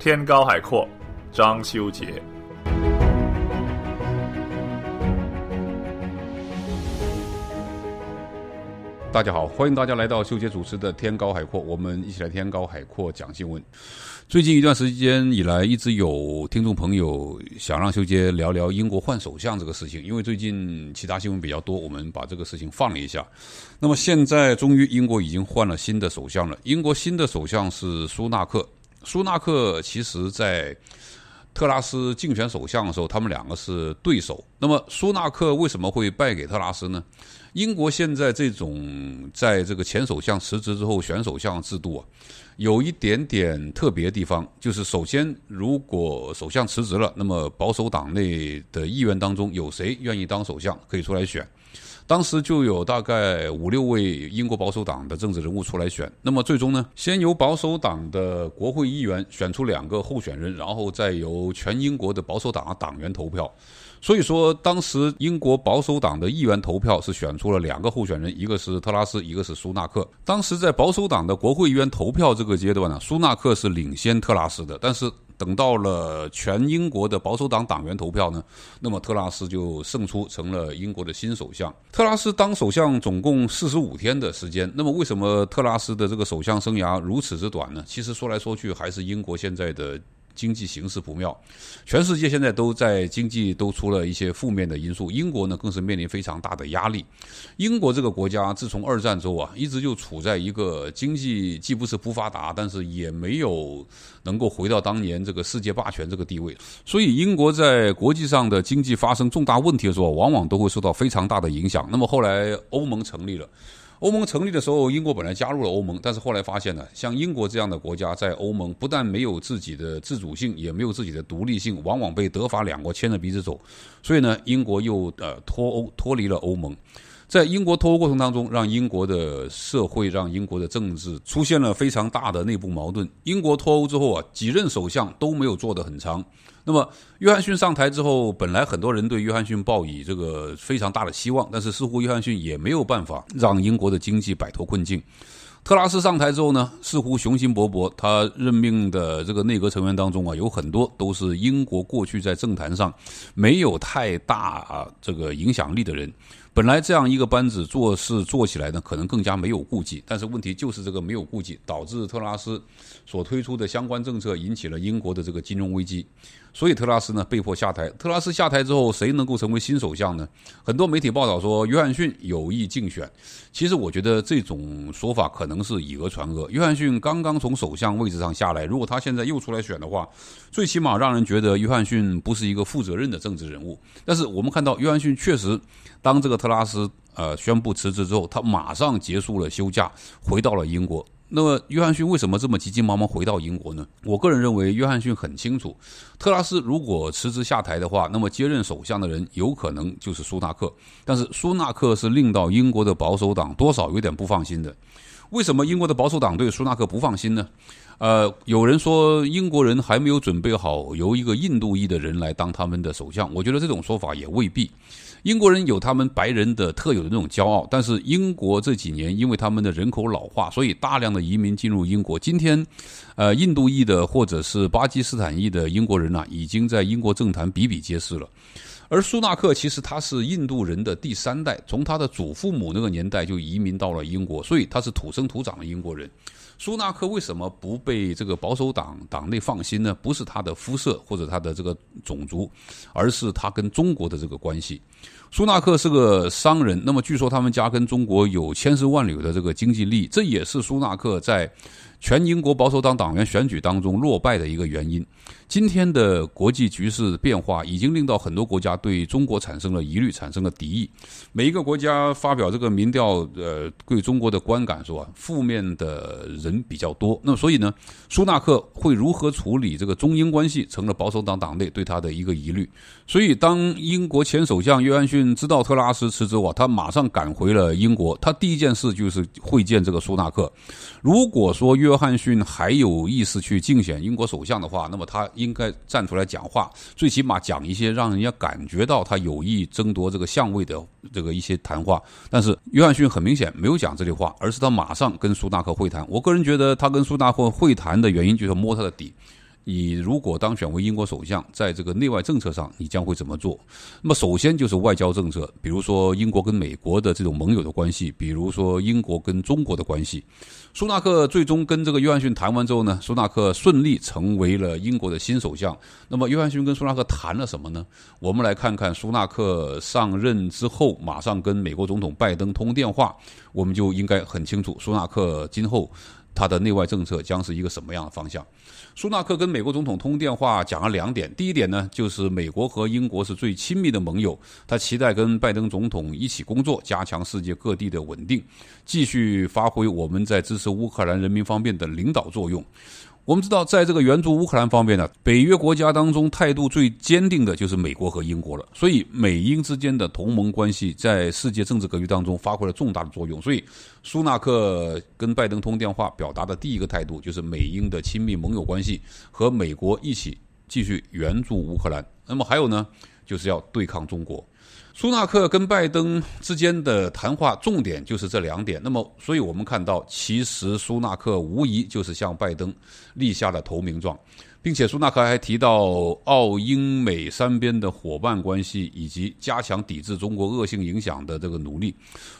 天高海阔，张修杰。大家好，欢迎大家来到修杰主持的《天高海阔》，我们一起来《天高海阔》讲新闻。最近一段时间以来，一直有听众朋友想让修杰聊聊英国换首相这个事情，因为最近其他新闻比较多，我们把这个事情放了一下。那么现在，终于英国已经换了新的首相了。英国新的首相是苏纳克。苏纳克其实，在特拉斯竞选首相的时候，他们两个是对手。那么，苏纳克为什么会败给特拉斯呢？英国现在这种在这个前首相辞职之后选首相制度啊，有一点点特别地方，就是首先，如果首相辞职了，那么保守党内的议员当中有谁愿意当首相，可以出来选。当时就有大概五六位英国保守党的政治人物出来选。那么最终呢，先由保守党的国会议员选出两个候选人，然后再由全英国的保守党党员投票。所以说，当时英国保守党的议员投票是选出了两个候选人，一个是特拉斯，一个是苏纳克。当时在保守党的国会议员投票这个阶段呢，苏纳克是领先特拉斯的，但是。等到了全英国的保守党党员投票呢，那么特拉斯就胜出，成了英国的新首相。特拉斯当首相总共四十五天的时间，那么为什么特拉斯的这个首相生涯如此之短呢？其实说来说去还是英国现在的。经济形势不妙，全世界现在都在经济都出了一些负面的因素。英国呢，更是面临非常大的压力。英国这个国家自从二战之后啊，一直就处在一个经济既不是不发达，但是也没有能够回到当年这个世界霸权这个地位。所以，英国在国际上的经济发生重大问题的时候，往往都会受到非常大的影响。那么后来，欧盟成立了。欧盟成立的时候，英国本来加入了欧盟，但是后来发现呢，像英国这样的国家在欧盟不但没有自己的自主性，也没有自己的独立性，往往被德法两国牵着鼻子走。所以呢，英国又呃脱欧，脱离了欧盟。在英国脱欧过程当中，让英国的社会、让英国的政治出现了非常大的内部矛盾。英国脱欧之后啊，几任首相都没有做得很长。那么，约翰逊上台之后，本来很多人对约翰逊抱以这个非常大的希望，但是似乎约翰逊也没有办法让英国的经济摆脱困境。特拉斯上台之后呢，似乎雄心勃勃，他任命的这个内阁成员当中啊，有很多都是英国过去在政坛上没有太大啊这个影响力的人。本来这样一个班子做事做起来呢，可能更加没有顾忌，但是问题就是这个没有顾忌，导致特拉斯所推出的相关政策引起了英国的这个金融危机。所以特拉斯呢被迫下台。特拉斯下台之后，谁能够成为新首相呢？很多媒体报道说约翰逊有意竞选。其实我觉得这种说法可能是以讹传讹。约翰逊刚刚从首相位置上下来，如果他现在又出来选的话，最起码让人觉得约翰逊不是一个负责任的政治人物。但是我们看到，约翰逊确实当这个特拉斯呃宣布辞职之后，他马上结束了休假，回到了英国。那么，约翰逊为什么这么急急忙忙回到英国呢？我个人认为，约翰逊很清楚，特拉斯如果辞职下台的话，那么接任首相的人有可能就是苏纳克。但是，苏纳克是令到英国的保守党多少有点不放心的。为什么英国的保守党对苏纳克不放心呢？呃，有人说英国人还没有准备好由一个印度裔的人来当他们的首相。我觉得这种说法也未必。英国人有他们白人的特有的那种骄傲，但是英国这几年因为他们的人口老化，所以大量的移民进入英国。今天，呃，印度裔的或者是巴基斯坦裔的英国人呐，已经在英国政坛比比皆是了。而苏纳克其实他是印度人的第三代，从他的祖父母那个年代就移民到了英国，所以他是土生土长的英国人。苏纳克为什么不被这个保守党党内放心呢？不是他的肤色或者他的这个种族，而是他跟中国的这个关系。苏纳克是个商人，那么据说他们家跟中国有千丝万缕的这个经济利益，这也是苏纳克在。全英国保守党党员选举当中落败的一个原因，今天的国际局势变化已经令到很多国家对中国产生了疑虑，产生了敌意。每一个国家发表这个民调，呃，对中国的观感说，负面的人比较多。那么所以呢，苏纳克会如何处理这个中英关系，成了保守党党内对他的一个疑虑。所以，当英国前首相约翰逊知道特拉斯辞职啊，他马上赶回了英国，他第一件事就是会见这个苏纳克。如果说约约翰逊还有意思去竞选英国首相的话，那么他应该站出来讲话，最起码讲一些让人家感觉到他有意争夺这个相位的这个一些谈话。但是约翰逊很明显没有讲这类话，而是他马上跟苏纳克会谈。我个人觉得，他跟苏纳克会谈的原因就是摸他的底。你如果当选为英国首相，在这个内外政策上，你将会怎么做？那么，首先就是外交政策，比如说英国跟美国的这种盟友的关系，比如说英国跟中国的关系。苏纳克最终跟这个约翰逊谈完之后呢，苏纳克顺利成为了英国的新首相。那么，约翰逊跟苏纳克谈了什么呢？我们来看看苏纳克上任之后，马上跟美国总统拜登通电话，我们就应该很清楚，苏纳克今后。他的内外政策将是一个什么样的方向？苏纳克跟美国总统通电话讲了两点，第一点呢，就是美国和英国是最亲密的盟友，他期待跟拜登总统一起工作，加强世界各地的稳定，继续发挥我们在支持乌克兰人民方面的领导作用。我们知道，在这个援助乌克兰方面呢，北约国家当中态度最坚定的就是美国和英国了。所以，美英之间的同盟关系在世界政治格局当中发挥了重大的作用。所以，苏纳克跟拜登通电话表达的第一个态度就是，美英的亲密盟友关系和美国一起继续援助乌克兰。那么还有呢，就是要对抗中国。苏纳克跟拜登之间的谈话重点就是这两点，那么，所以我们看到，其实苏纳克无疑就是向拜登立下了投名状。并且苏纳克还提到，澳英美三边的伙伴关系以及加强抵制中国恶性影响的这个努力。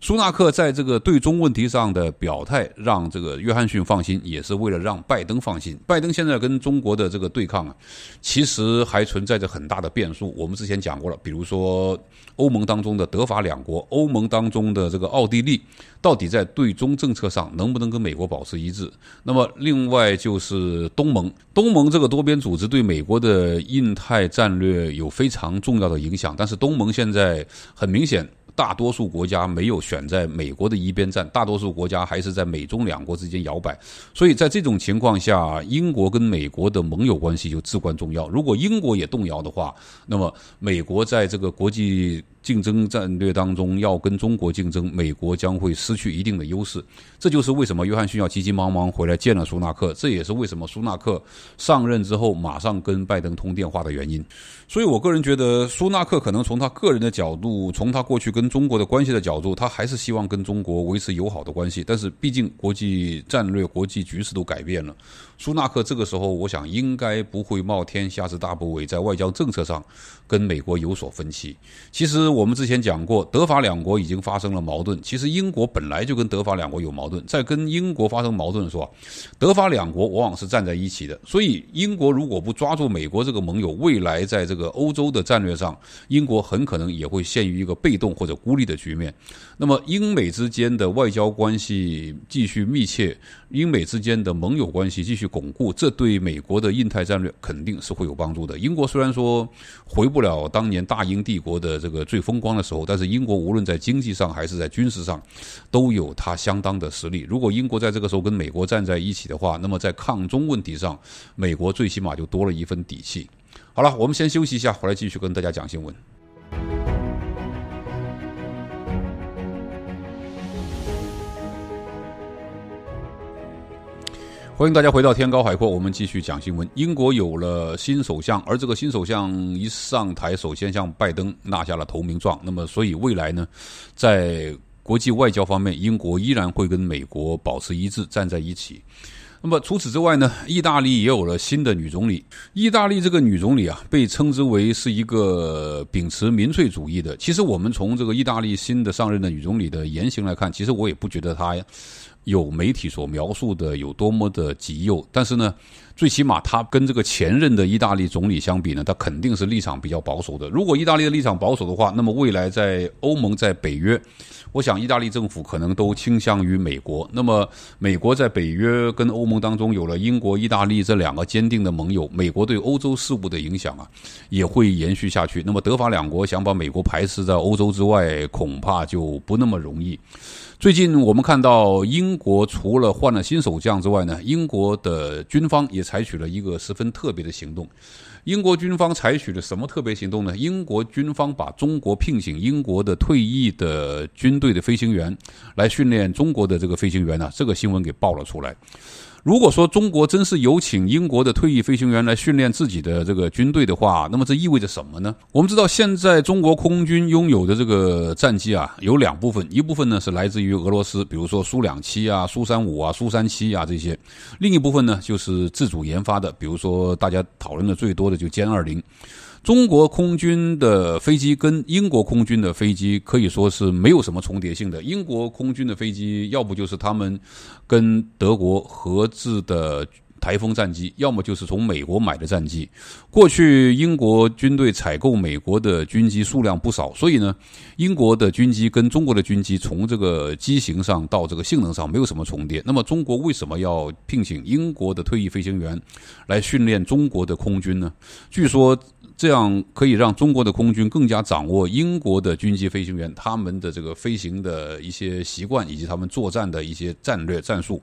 苏纳克在这个对中问题上的表态，让这个约翰逊放心，也是为了让拜登放心。拜登现在跟中国的这个对抗啊，其实还存在着很大的变数。我们之前讲过了，比如说欧盟当中的德法两国，欧盟当中的这个奥地利，到底在对中政策上能不能跟美国保持一致？那么另外就是东盟，东盟这个。多边组织对美国的印太战略有非常重要的影响，但是东盟现在很明显，大多数国家没有选在美国的一边站，大多数国家还是在美中两国之间摇摆。所以在这种情况下，英国跟美国的盟友关系就至关重要。如果英国也动摇的话，那么美国在这个国际。竞争战略当中要跟中国竞争，美国将会失去一定的优势。这就是为什么约翰逊要急急忙忙回来见了苏纳克，这也是为什么苏纳克上任之后马上跟拜登通电话的原因。所以我个人觉得，苏纳克可能从他个人的角度，从他过去跟中国的关系的角度，他还是希望跟中国维持友好的关系。但是毕竟国际战略、国际局势都改变了，苏纳克这个时候，我想应该不会冒天下之大不韪，在外交政策上跟美国有所分歧。其实。我们之前讲过，德法两国已经发生了矛盾。其实英国本来就跟德法两国有矛盾，在跟英国发生矛盾的时候，德法两国往往是站在一起的。所以，英国如果不抓住美国这个盟友，未来在这个欧洲的战略上，英国很可能也会陷于一个被动或者孤立的局面。那么，英美之间的外交关系继续密切，英美之间的盟友关系继续巩固，这对美国的印太战略肯定是会有帮助的。英国虽然说回不了当年大英帝国的这个最风光的时候，但是英国无论在经济上还是在军事上，都有它相当的实力。如果英国在这个时候跟美国站在一起的话，那么在抗中问题上，美国最起码就多了一份底气。好了，我们先休息一下，回来继续跟大家讲新闻。欢迎大家回到天高海阔，我们继续讲新闻。英国有了新首相，而这个新首相一上台，首先向拜登纳下了投名状。那么，所以未来呢，在国际外交方面，英国依然会跟美国保持一致，站在一起。那么除此之外呢，意大利也有了新的女总理。意大利这个女总理啊，被称之为是一个秉持民粹主义的。其实我们从这个意大利新的上任的女总理的言行来看，其实我也不觉得她。有媒体所描述的有多么的极右，但是呢。最起码，他跟这个前任的意大利总理相比呢，他肯定是立场比较保守的。如果意大利的立场保守的话，那么未来在欧盟、在北约，我想意大利政府可能都倾向于美国。那么，美国在北约跟欧盟当中有了英国、意大利这两个坚定的盟友，美国对欧洲事务的影响啊，也会延续下去。那么，德法两国想把美国排斥在欧洲之外，恐怕就不那么容易。最近我们看到，英国除了换了新首相之外呢，英国的军方也。采取了一个十分特别的行动，英国军方采取了什么特别行动呢？英国军方把中国聘请英国的退役的军队的飞行员来训练中国的这个飞行员呢？这个新闻给爆了出来。如果说中国真是有请英国的退役飞行员来训练自己的这个军队的话，那么这意味着什么呢？我们知道，现在中国空军拥有的这个战机啊，有两部分，一部分呢是来自于俄罗斯，比如说苏两七啊、苏三五啊、苏三七啊这些；另一部分呢就是自主研发的，比如说大家讨论的最多的就歼二零。中国空军的飞机跟英国空军的飞机可以说是没有什么重叠性的。英国空军的飞机要不就是他们跟德国合制的台风战机，要么就是从美国买的战机。过去英国军队采购美国的军机数量不少，所以呢，英国的军机跟中国的军机从这个机型上到这个性能上没有什么重叠。那么，中国为什么要聘请英国的退役飞行员来训练中国的空军呢？据说。这样可以让中国的空军更加掌握英国的军机飞行员他们的这个飞行的一些习惯，以及他们作战的一些战略战术，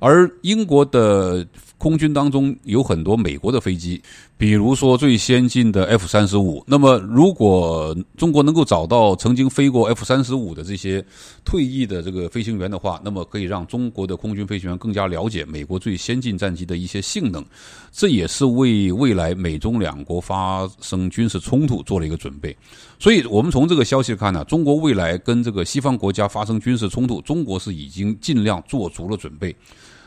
而英国的。空军当中有很多美国的飞机，比如说最先进的 F 三十五。那么，如果中国能够找到曾经飞过 F 三十五的这些退役的这个飞行员的话，那么可以让中国的空军飞行员更加了解美国最先进战机的一些性能。这也是为未来美中两国发生军事冲突做了一个准备。所以，我们从这个消息看呢，中国未来跟这个西方国家发生军事冲突，中国是已经尽量做足了准备。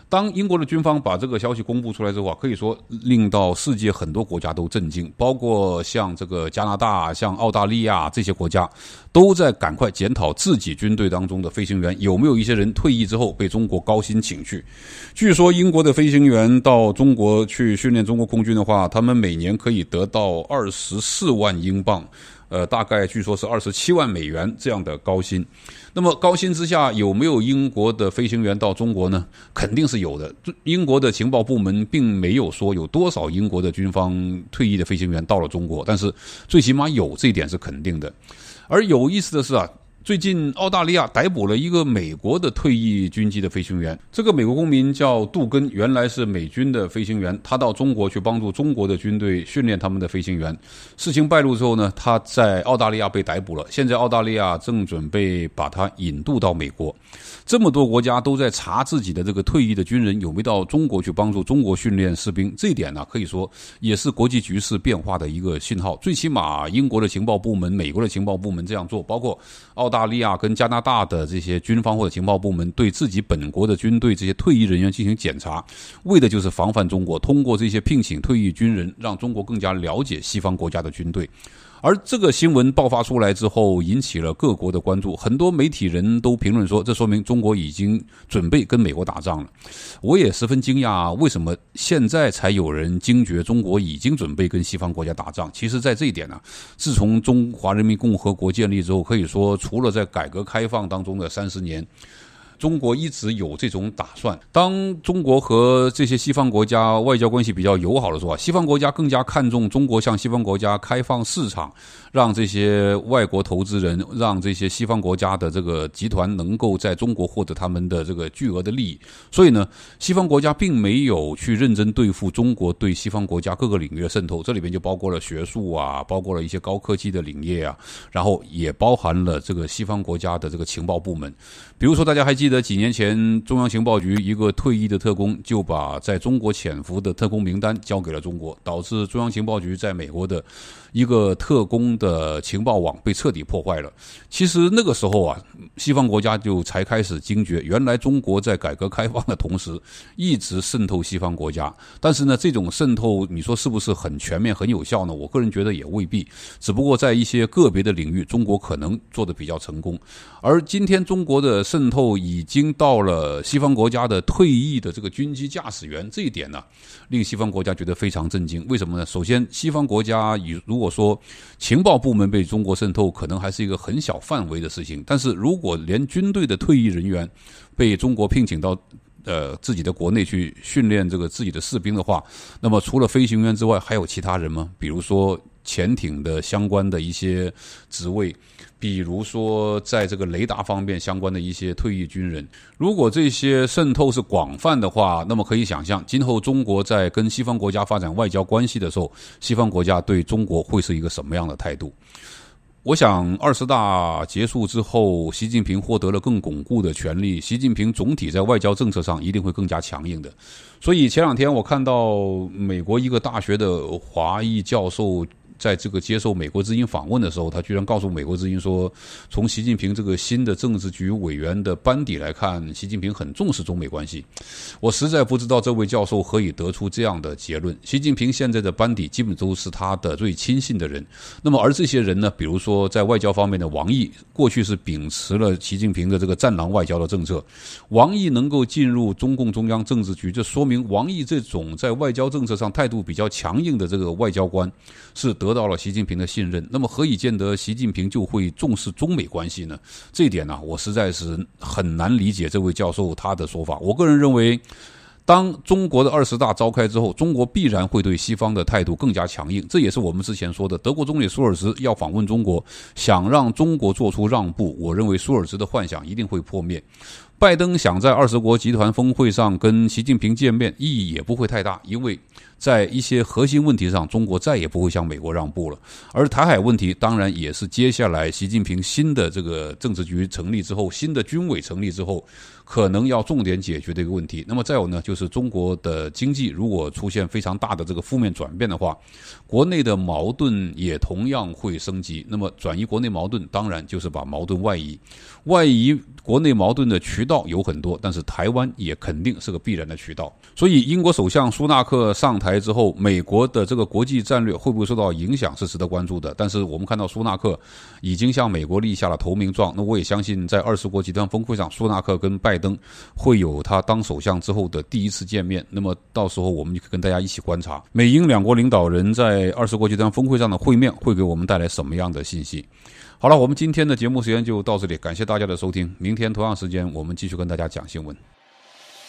当英国的军方把这个消息公布出来之后啊，可以说令到世界很多国家都震惊，包括像这个加拿大、像澳大利亚这些国家，都在赶快检讨自己军队当中的飞行员有没有一些人退役之后被中国高薪请去。据说英国的飞行员到中国去训练中国空军的话，他们每年可以得到二十四万英镑。呃，大概据说是二十七万美元这样的高薪，那么高薪之下有没有英国的飞行员到中国呢？肯定是有的。英国的情报部门并没有说有多少英国的军方退役的飞行员到了中国，但是最起码有这一点是肯定的。而有意思的是啊。最近，澳大利亚逮捕了一个美国的退役军机的飞行员。这个美国公民叫杜根，原来是美军的飞行员，他到中国去帮助中国的军队训练他们的飞行员。事情败露之后呢，他在澳大利亚被逮捕了。现在澳大利亚正准备把他引渡到美国。这么多国家都在查自己的这个退役的军人有没有到中国去帮助中国训练士兵，这一点呢，可以说也是国际局势变化的一个信号。最起码英国的情报部门、美国的情报部门这样做，包括澳大利亚跟加拿大的这些军方或者情报部门，对自己本国的军队这些退役人员进行检查，为的就是防范中国通过这些聘请退役军人，让中国更加了解西方国家的军队。而这个新闻爆发出来之后，引起了各国的关注，很多媒体人都评论说，这说明中国已经准备跟美国打仗了。我也十分惊讶，为什么现在才有人惊觉中国已经准备跟西方国家打仗？其实，在这一点呢，自从中华人民共和国建立之后，可以说除了在改革开放当中的三十年。中国一直有这种打算。当中国和这些西方国家外交关系比较友好的时候，西方国家更加看重中国向西方国家开放市场，让这些外国投资人、让这些西方国家的这个集团能够在中国获得他们的这个巨额的利益。所以呢，西方国家并没有去认真对付中国对西方国家各个领域的渗透，这里边就包括了学术啊，包括了一些高科技的领域啊，然后也包含了这个西方国家的这个情报部门，比如说大家还记记得几年前，中央情报局一个退役的特工就把在中国潜伏的特工名单交给了中国，导致中央情报局在美国的一个特工的情报网被彻底破坏了。其实那个时候啊，西方国家就才开始惊觉，原来中国在改革开放的同时，一直渗透西方国家。但是呢，这种渗透，你说是不是很全面、很有效呢？我个人觉得也未必。只不过在一些个别的领域，中国可能做的比较成功。而今天中国的渗透已已经到了西方国家的退役的这个军机驾驶员这一点呢，令西方国家觉得非常震惊。为什么呢？首先，西方国家以如果说情报部门被中国渗透，可能还是一个很小范围的事情；但是如果连军队的退役人员被中国聘请到，呃，自己的国内去训练这个自己的士兵的话，那么除了飞行员之外，还有其他人吗？比如说潜艇的相关的一些职位，比如说在这个雷达方面相关的一些退役军人。如果这些渗透是广泛的话，那么可以想象，今后中国在跟西方国家发展外交关系的时候，西方国家对中国会是一个什么样的态度？我想，二十大结束之后，习近平获得了更巩固的权力。习近平总体在外交政策上一定会更加强硬的。所以前两天我看到美国一个大学的华裔教授。在这个接受美国之音访问的时候，他居然告诉美国之音说，从习近平这个新的政治局委员的班底来看，习近平很重视中美关系。我实在不知道这位教授何以得出这样的结论。习近平现在的班底基本都是他的最亲信的人。那么而这些人呢，比如说在外交方面的王毅，过去是秉持了习近平的这个“战狼”外交的政策。王毅能够进入中共中央政治局，这说明王毅这种在外交政策上态度比较强硬的这个外交官是得。得到了习近平的信任，那么何以见得习近平就会重视中美关系呢？这一点呢，我实在是很难理解这位教授他的说法。我个人认为，当中国的二十大召开之后，中国必然会对西方的态度更加强硬。这也是我们之前说的，德国总理舒尔茨要访问中国，想让中国做出让步，我认为舒尔茨的幻想一定会破灭。拜登想在二十国集团峰会上跟习近平见面，意义也不会太大，因为。在一些核心问题上，中国再也不会向美国让步了。而台海问题，当然也是接下来习近平新的这个政治局成立之后，新的军委成立之后。可能要重点解决这个问题。那么再有呢，就是中国的经济如果出现非常大的这个负面转变的话，国内的矛盾也同样会升级。那么转移国内矛盾，当然就是把矛盾外移。外移国内矛盾的渠道有很多，但是台湾也肯定是个必然的渠道。所以英国首相苏纳克上台之后，美国的这个国际战略会不会受到影响是值得关注的。但是我们看到苏纳克已经向美国立下了投名状，那我也相信在二十国集团峰会上，苏纳克跟拜。灯会有他当首相之后的第一次见面，那么到时候我们就可以跟大家一起观察美英两国领导人在二十国集团峰会上的会面会给我们带来什么样的信息。好了，我们今天的节目时间就到这里，感谢大家的收听，明天同样时间我们继续跟大家讲新闻。